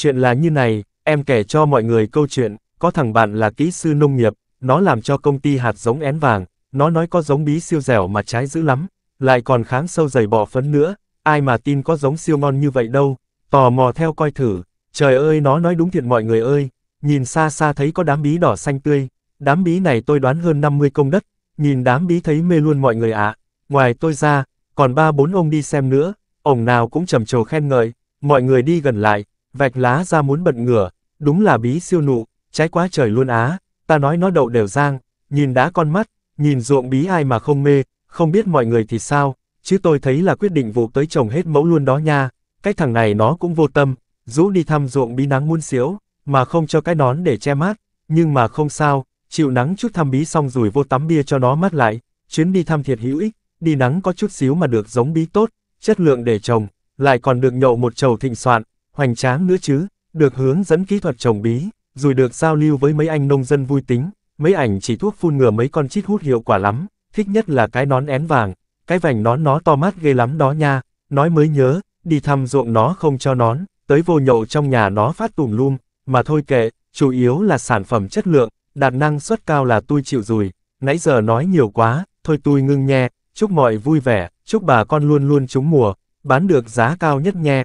Chuyện là như này, em kể cho mọi người câu chuyện, có thằng bạn là kỹ sư nông nghiệp, nó làm cho công ty hạt giống én vàng, nó nói có giống bí siêu dẻo mà trái dữ lắm, lại còn kháng sâu dày bọ phấn nữa, ai mà tin có giống siêu ngon như vậy đâu, tò mò theo coi thử, trời ơi nó nói đúng thiệt mọi người ơi, nhìn xa xa thấy có đám bí đỏ xanh tươi, đám bí này tôi đoán hơn 50 công đất, nhìn đám bí thấy mê luôn mọi người ạ, ngoài tôi ra, còn ba bốn ông đi xem nữa, ông nào cũng trầm trồ khen ngợi, mọi người đi gần lại, vạch lá ra muốn bận ngửa, đúng là bí siêu nụ, trái quá trời luôn á, ta nói nó đậu đều giang, nhìn đá con mắt, nhìn ruộng bí ai mà không mê, không biết mọi người thì sao, chứ tôi thấy là quyết định vụ tới trồng hết mẫu luôn đó nha, cái thằng này nó cũng vô tâm, rũ đi thăm ruộng bí nắng muôn xíu, mà không cho cái nón để che mát, nhưng mà không sao, chịu nắng chút thăm bí xong rồi vô tắm bia cho nó mát lại, chuyến đi thăm thiệt hữu ích, đi nắng có chút xíu mà được giống bí tốt, chất lượng để trồng, lại còn được nhậu một chầu thịnh soạn, hoành tráng nữa chứ, được hướng dẫn kỹ thuật trồng bí, rồi được giao lưu với mấy anh nông dân vui tính, mấy ảnh chỉ thuốc phun ngừa mấy con chít hút hiệu quả lắm, thích nhất là cái nón én vàng, cái vành nón nó to mát ghê lắm đó nha, nói mới nhớ, đi thăm ruộng nó không cho nón, tới vô nhậu trong nhà nó phát tùm lum, mà thôi kệ, chủ yếu là sản phẩm chất lượng, đạt năng suất cao là tôi chịu rồi, nãy giờ nói nhiều quá, thôi tôi ngưng nhé, chúc mọi vui vẻ, chúc bà con luôn luôn trúng mùa, bán được giá cao nhất nhé.